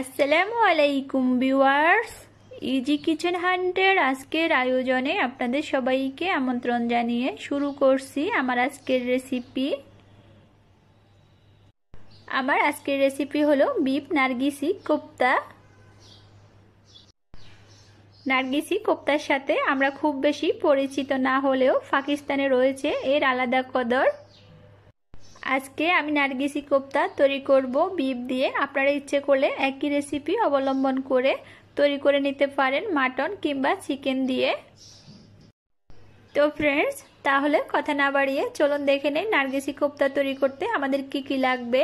আসসালামু আলাইকুম viewers easy kitchen হান্টের আজকের আয়োজনে আপনাদের সবাইকে আমন্ত্রণ জানিয়ে শুরু করছি আমার আজকের রেসিপি আমার আজকের রেসিপি হলো বিপ নার্গিসি কোপ্তা নার্গিসি কোপ্তার সাথে আমরা খুব বেশি পরিচিত না হলেও পাকিস্তানে রয়েছে এর আলাদা কদর আজকে আমি নারগিসি কোপ্তা তৈরি করব বিপ দিয়ে আপনারা ইচ্ছে করলে একই রেসিপি অবলম্বন করে তৈরি করে নিতে পারেন মাটন কিংবা চিকেন দিয়ে তো ফ্রেন্ডস তাহলে কথা না বাড়িয়ে চলুন দেখে নেই নার্গিসি কোপ্তা তৈরি করতে আমাদের কি কি লাগবে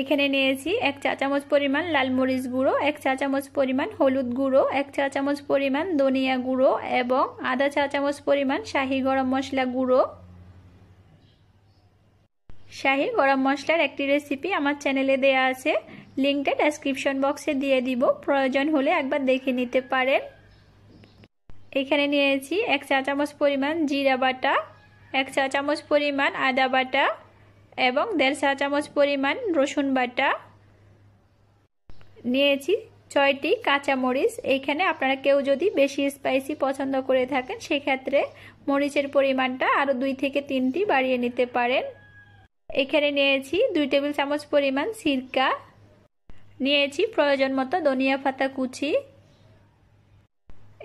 এখানে নিয়েছি এক চা চামচ পরিমাণ লাল মরিচ গুঁড়ো এক চা চামচ পরিমাণ হলুদ গুঁড়ো এক চা চামচ পরিমাণ ধনিয়া গুঁড়ো এবং আধা চা চামচ পরিমাণ শাহি গরম মশলা গুঁড়ো শাহি গরম মশলার একটি রেসিপি আমার চ্যানেলে দেয়া আছে লিঙ্কটা ডেসক্রিপশন বক্সে দিয়ে দিব প্রয়োজন হলে একবার দেখে নিতে পারেন এখানে নিয়েছি এক চা চামচ পরিমাণ জিরা বাটা এক চা চামচ পরিমাণ আদা বাটা এবং দেড় চা চামচ পরিমাণ রসুন বাটা নিয়েছি ছয়টি কাঁচামরিচ এইখানে আপনারা কেউ যদি বেশি স্পাইসি পছন্দ করে থাকেন সেক্ষেত্রে মরিচের পরিমাণটা আরও দুই থেকে তিনটি বাড়িয়ে নিতে পারেন এখানে নিয়েছি দুই টেবিল চামচ পরিমাণ সিরকা নিয়েছি প্রয়োজন মতো ধনিয়া পাতা কুচি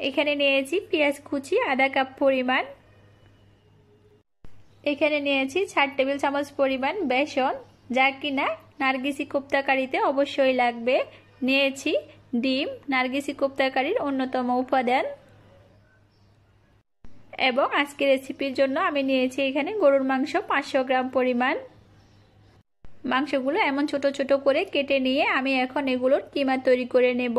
এখানে নিয়েছি পেঁয়াজ কুচি আধা কাপ পরিমাণ এখানে নিয়েছি চার টেবিল চামচ পরিমাণ বেসন যা কিনা নার্গিসি কোপ্তাকারিতে অবশ্যই লাগবে নিয়েছি ডিম নার্গিসি কোপ্তাকারির অন্যতম উপাদান এবং আজকের রেসিপির জন্য আমি নিয়েছি এখানে গরুর মাংস পাঁচশো গ্রাম পরিমাণ মাংসগুলো এমন ছোট ছোট করে কেটে নিয়ে আমি এখন এগুলোর কিমা তৈরি করে নেব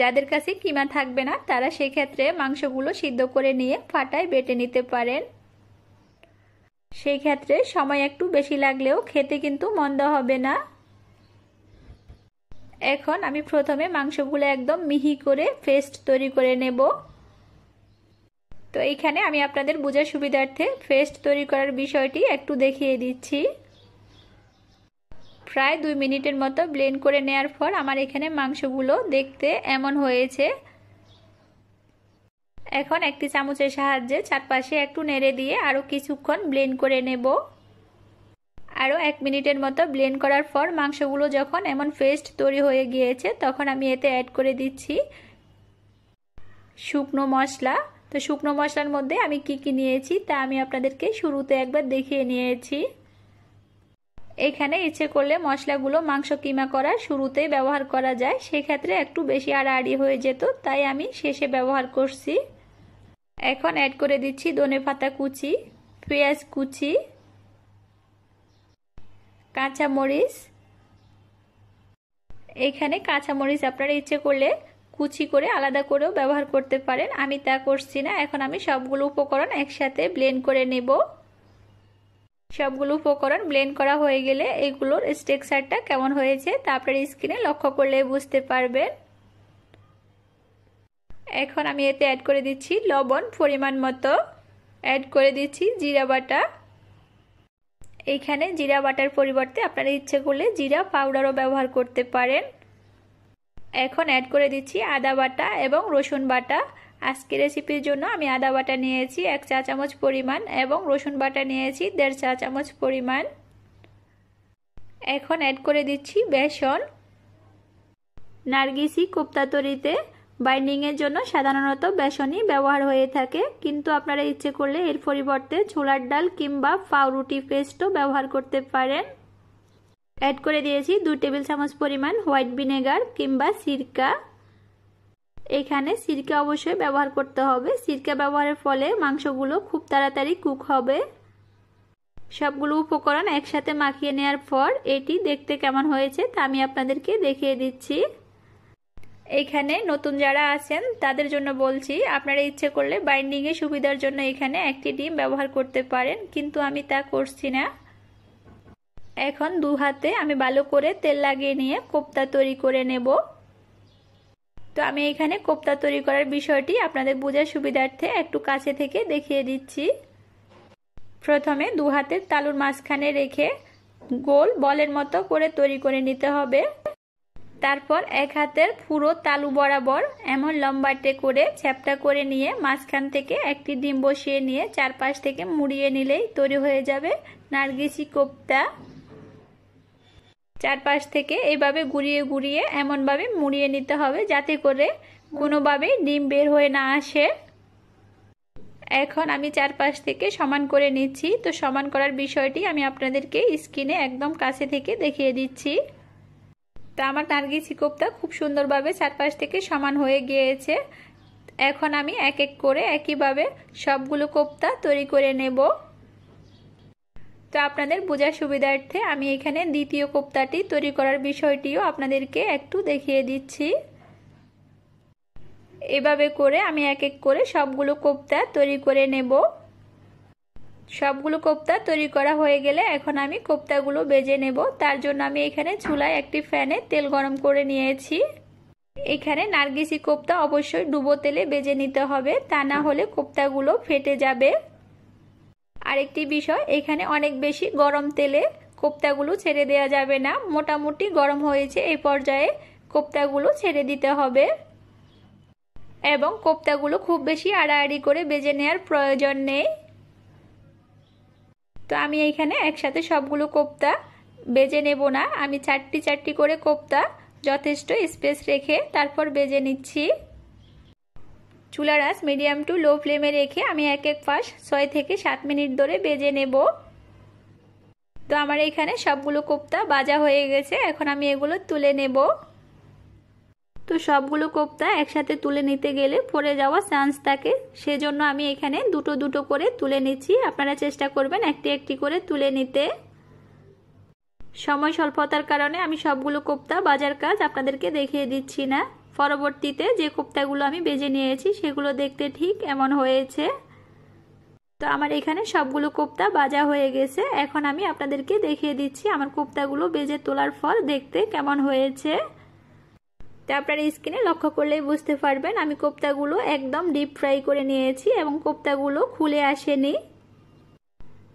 যাদের কাছে কিমা থাকবে না তারা সেক্ষেত্রে মাংসগুলো সিদ্ধ করে নিয়ে ফাটায় বেটে নিতে পারেন সেই ক্ষেত্রে সময় একটু বেশি লাগলেও খেতে কিন্তু মন্দ হবে না এখন আমি প্রথমে মাংসগুলো একদম মিহি করে ফেস্ট তৈরি করে নেব তো এইখানে আমি আপনাদের বোঝার সুবিধার্থে ফেস্ট তৈরি করার বিষয়টি একটু দেখিয়ে দিচ্ছি প্রায় দুই মিনিটের মতো ব্লেন্ড করে নেয়ার পর আমার এখানে মাংসগুলো দেখতে এমন হয়েছে এখন একটি চামচের সাহায্যে চারপাশে একটু নেড়ে দিয়ে আরও কিছুক্ষণ ব্লেন্ড করে নেব আরও এক মিনিটের মতো ব্লেন্ড করার পর মাংসগুলো যখন এমন ফেস্ট তৈরি হয়ে গিয়েছে তখন আমি এতে অ্যাড করে দিচ্ছি শুকনো মশলা তো শুকনো মশলার মধ্যে আমি কি কি নিয়েছি তা আমি আপনাদেরকে শুরুতে একবার দেখিয়ে নিয়েছি এখানে ইচ্ছে করলে মশলাগুলো মাংস কিমা করার শুরুতেই ব্যবহার করা যায় সেক্ষেত্রে একটু বেশি আড়াআড়ি হয়ে যেত তাই আমি শেষে ব্যবহার করছি এখন অ্যাড করে দিচ্ছি দনে পাতা কুচি পেঁয়াজ কুচি কাঁচামরিচ এখানে কাঁচামরিচ আপনারা ইচ্ছে করলে কুচি করে আলাদা করেও ব্যবহার করতে পারেন আমি তা করছি না এখন আমি সবগুলো উপকরণ একসাথে ব্লেন্ড করে নেবো সবগুলো উপকরণ ব্লেন্ড করা হয়ে গেলে এগুলোর স্টেকচারটা কেমন হয়েছে তা আপনার স্ক্রিনে লক্ষ্য করলে বুঝতে পারবেন এখন আমি এতে অ্যাড করে দিচ্ছি লবণ পরিমাণ মতো অ্যাড করে দিচ্ছি জিরা বাটা এইখানে জিরা বাটার পরিবর্তে আপনারা ইচ্ছে করলে জিরা পাউডারও ব্যবহার করতে পারেন এখন অ্যাড করে দিচ্ছি আদা বাটা এবং রসুন বাটা আজকে রেসিপির জন্য আমি আদা বাটা নিয়েছি এক চা চামচ পরিমাণ এবং রসুন বাটা নিয়েছি দেড় চা চামচ পরিমাণ এখন অ্যাড করে দিচ্ছি বেসন নার্গিসি কোপ্তা তরিতে বাইন্ডিংয়ের জন্য সাধারণত বেসনই ব্যবহার হয়ে থাকে কিন্তু আপনারা ইচ্ছে করলে এর পরিবর্তে ছোলার ডাল কিংবা পাউরুটি পেস্টও ব্যবহার করতে পারেন অ্যাড করে দিয়েছি দু টেবিল চামচ পরিমাণ হোয়াইট ভিনেগার কিংবা সিরকা এখানে সিরকা অবশ্যই ব্যবহার করতে হবে সিরকা ব্যবহারের ফলে মাংসগুলো খুব তাড়াতাড়ি কুক হবে সবগুলো উপকরণ একসাথে মাখিয়ে নেওয়ার পর এটি দেখতে কেমন হয়েছে তা আমি আপনাদেরকে দেখিয়ে দিচ্ছি এখানে নতুন যারা আছেন তাদের জন্য বলছি আপনারা ইচ্ছে করলে বাইন্ডিংয়ের সুবিধার জন্য এখানে একটি ডিম ব্যবহার করতে পারেন কিন্তু আমি তা করছি না এখন দু হাতে আমি ভালো করে তেল লাগিয়ে নিয়ে কোপ্তা তৈরি করে নেবো তো আমি এখানে কোপ্তা তৈরি করার বিষয়টি আপনাদের বোঝার সুবিধার্থে একটু কাছে থেকে দেখিয়ে দিচ্ছি প্রথমে দু হাতের তালুর মাঝখানে রেখে গোল বলের মতো করে তৈরি করে নিতে হবে তারপর এক হাতের পুরো তালু বরাবর এমন লম্বাটে করে ছ্যাপটা করে নিয়ে মাঝখান থেকে একটি ডিম বসিয়ে নিয়ে চারপাশ থেকে মুড়িয়ে নিলেই তৈরি হয়ে যাবে নার্গিসি কোপ্তা চারপাশ থেকে এইভাবে গুড়িয়ে গুড়িয়ে এমনভাবে মুড়িয়ে নিতে হবে যাতে করে কোনোভাবেই ডিম বের হয়ে না আসে এখন আমি চারপাশ থেকে সমান করে নিচ্ছি তো সমান করার বিষয়টি আমি আপনাদেরকে স্কিনে একদম কাছে থেকে দেখিয়ে দিচ্ছি তা আমার নার্গিসি শিকোপটা খুব সুন্দরভাবে চারপাশ থেকে সমান হয়ে গিয়েছে এখন আমি এক এক করে একইভাবে সবগুলো কোপ্তা তৈরি করে নেব তো আপনাদের বোঝার সুবিধার্থে আমি এখানে দ্বিতীয় কোপ্তাটি তৈরি করার বিষয়টিও আপনাদেরকে একটু দেখিয়ে দিচ্ছি এভাবে করে আমি এক এক করে সবগুলো কোপ্তা তৈরি করে নেব সবগুলো কোপ্তা তৈরি করা হয়ে গেলে এখন আমি কোপ্তাগুলো বেজে নেব তার জন্য আমি এখানে চুলায় একটি ফ্যানে তেল গরম করে নিয়েছি এখানে নার্গিসি কোপ্তা অবশ্যই ডুবো তেলে বেজে নিতে হবে তা না হলে কোপ্তাগুলো ফেটে যাবে আরেকটি বিষয় এখানে অনেক বেশি গরম তেলে কোপ্তাগুলো ছেড়ে দেওয়া যাবে না মোটামুটি গরম হয়েছে এই পর্যায়ে কোপ্তাগুলো ছেড়ে দিতে হবে এবং কোপ্তাগুলো খুব বেশি আড়াআড়ি করে বেজে নেওয়ার প্রয়োজন নেই তো আমি এখানে একসাথে সবগুলো কোপ্তা বেজে নেব না আমি চারটি চারটি করে কোপ্তা যথেষ্ট স্পেস রেখে তারপর বেজে নিচ্ছি চুলার আঁচ মিডিয়াম টু লো ফ্লেমে রেখে আমি এক এক পাশ ছয় থেকে সাত মিনিট ধরে বেজে নেব তো আমার এখানে সবগুলো কোপ্তা বাজা হয়ে গেছে এখন আমি এগুলো তুলে নেব তো সবগুলো কোপ্তা একসাথে তুলে নিতে গেলে পড়ে যাওয়া চান্স থাকে সেজন্য আমি এখানে দুটো দুটো করে তুলে নিচ্ছি আপনারা চেষ্টা করবেন একটি একটি করে তুলে নিতে সময় স্বল্পতার কারণে আমি সবগুলো কোপ্তা বাজার কাজ আপনাদেরকে দেখিয়ে দিচ্ছি না পরবর্তীতে যে কোপ্তাগুলো আমি বেজে নিয়েছি সেগুলো দেখতে ঠিক এমন হয়েছে তো আমার এখানে সবগুলো কোপ্তা বাজা হয়ে গেছে এখন আমি আপনাদেরকে দেখিয়ে দিচ্ছি আমার কোপ্তাগুলো বেজে তোলার ফল দেখতে কেমন হয়েছে তো আপনার স্কিনে লক্ষ্য করলেই বুঝতে পারবেন আমি কোপ্তাগুলো একদম ডিপ ফ্রাই করে নিয়েছি এবং কোপ্তাগুলো খুলে আসেনি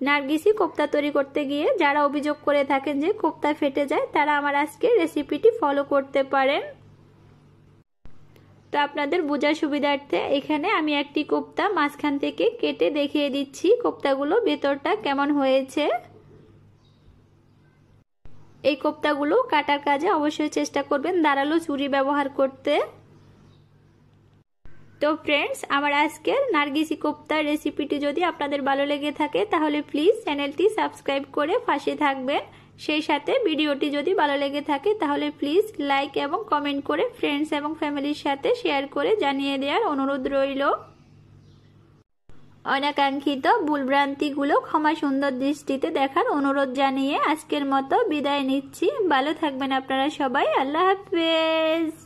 নার্গিসি কোপ্তা তৈরি করতে গিয়ে যারা অভিযোগ করে থাকেন যে কোপ্তা ফেটে যায় তারা আমার আজকে রেসিপিটি ফলো করতে পারেন তো আপনাদের বোঝার সুবিধার্থে এখানে আমি একটি কোপ্তা মাঝখান থেকে কেটে দেখিয়ে দিচ্ছি কোপ্তাগুলো ভেতরটা কেমন হয়েছে এই কোপ্তাগুলো কাটার কাজে অবশ্যই চেষ্টা করবেন দাঁড়ালো চুরি ব্যবহার করতে তো ফ্রেন্ডস আমার আজকের নার্গিসি কোপ্তার রেসিপিটি যদি আপনাদের ভালো লেগে থাকে তাহলে প্লিজ চ্যানেলটি সাবস্ক্রাইব করে ফাঁসে থাকবেন সেই সাথে ভিডিওটি যদি ভালো লেগে থাকে তাহলে প্লিজ লাইক এবং কমেন্ট করে ফ্রেন্ডস এবং ফ্যামিলির সাথে শেয়ার করে জানিয়ে দেওয়ার অনুরোধ রইল অনাকাঙ্ক্ষিত ভুলভ্রান্তিগুলো ক্ষমা সুন্দর দৃষ্টিতে দেখার অনুরোধ জানিয়ে আজকের মতো বিদায় নিচ্ছি ভালো থাকবেন আপনারা সবাই আল্লাহ হাফেজ